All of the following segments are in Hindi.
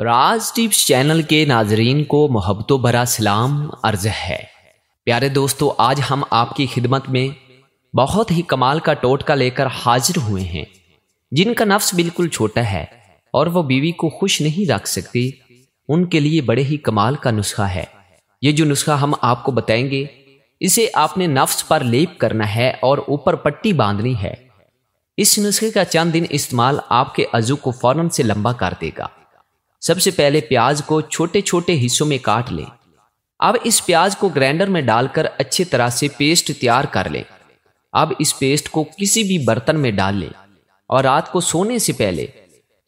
राज टिप्स चैनल के नाजरीन को मोहब्बतों भरा सलाम अर्ज है प्यारे दोस्तों आज हम आपकी खिदमत में बहुत ही कमाल का टोटका लेकर हाजिर हुए हैं जिनका नफ्स बिल्कुल छोटा है और वह बीवी को खुश नहीं रख सकती उनके लिए बड़े ही कमाल का नुस्खा है ये जो नुस्खा हम आपको बताएंगे इसे आपने नफ्स पर लेप करना है और ऊपर पट्टी बांधनी है इस नुस्खे का चंद दिन इस्तेमाल आपके अजू को फ़ौरन से लंबा कर देगा सबसे पहले प्याज को छोटे छोटे हिस्सों में काट लें अब इस प्याज को ग्राइंडर में डालकर अच्छी तरह से पेस्ट तैयार कर लें अब इस पेस्ट को किसी भी बर्तन में डाल लें और रात को सोने से पहले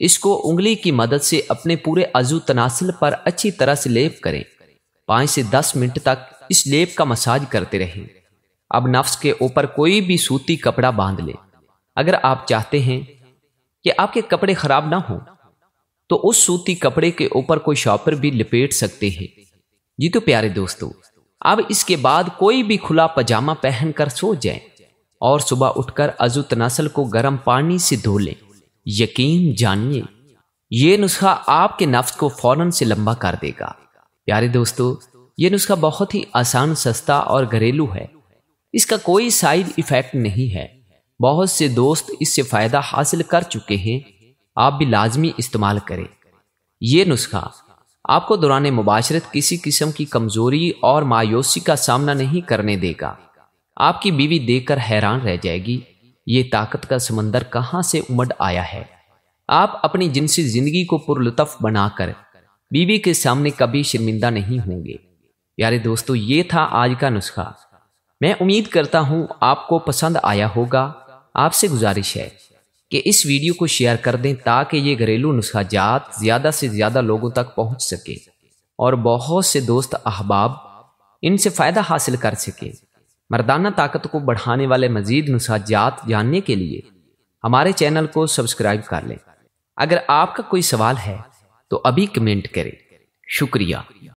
इसको उंगली की मदद से अपने पूरे अजू तनासिल पर अच्छी तरह से लेप करें पाँच से दस मिनट तक इस लेप का मसाज करते रहें अब नफ्स के ऊपर कोई भी सूती कपड़ा बांध लें अगर आप चाहते हैं कि आपके कपड़े खराब ना हों तो उस सूती कपड़े के ऊपर कोई शॉपर भी लपेट सकते हैं जी तो प्यारे दोस्तों अब इसके बाद कोई भी खुला पजामा पहनकर सो जाए और सुबह उठकर अजू तनासल को गर्म पानी से धो लें यकीन जानिए यह नुस्खा आपके नफ्स को फौरन से लंबा कर देगा प्यारे दोस्तों ये नुस्खा बहुत ही आसान सस्ता और घरेलू है इसका कोई साइड इफेक्ट नहीं है बहुत से दोस्त इससे फ़ायदा हासिल कर चुके हैं आप भी लाजमी इस्तेमाल करें यह नुस्खा आपको दौरान मुबाशरत किसी किस्म की कमज़ोरी और मायूसी का सामना नहीं करने देगा आपकी बीवी देखकर हैरान रह जाएगी ये ताकत का समंदर कहां से उमड़ आया है आप अपनी जिनसी ज़िंदगी को पुरलुत्फ बनाकर बीवी के सामने कभी शर्मिंदा नहीं होंगे यारे दोस्तों ये था आज का नुस्खा मैं उम्मीद करता हूं आपको पसंद आया होगा आपसे गुजारिश है कि इस वीडियो को शेयर कर दें ताकि ये घरेलू जात ज़्यादा से ज़्यादा लोगों तक पहुँच सके और बहुत से दोस्त अहबाब इनसे फ़ायदा हासिल कर सके मर्दाना ताकत को बढ़ाने वाले मजीद नुसाजात जानने के लिए हमारे चैनल को सब्सक्राइब कर लें अगर आपका कोई सवाल है तो अभी कमेंट करें शुक्रिया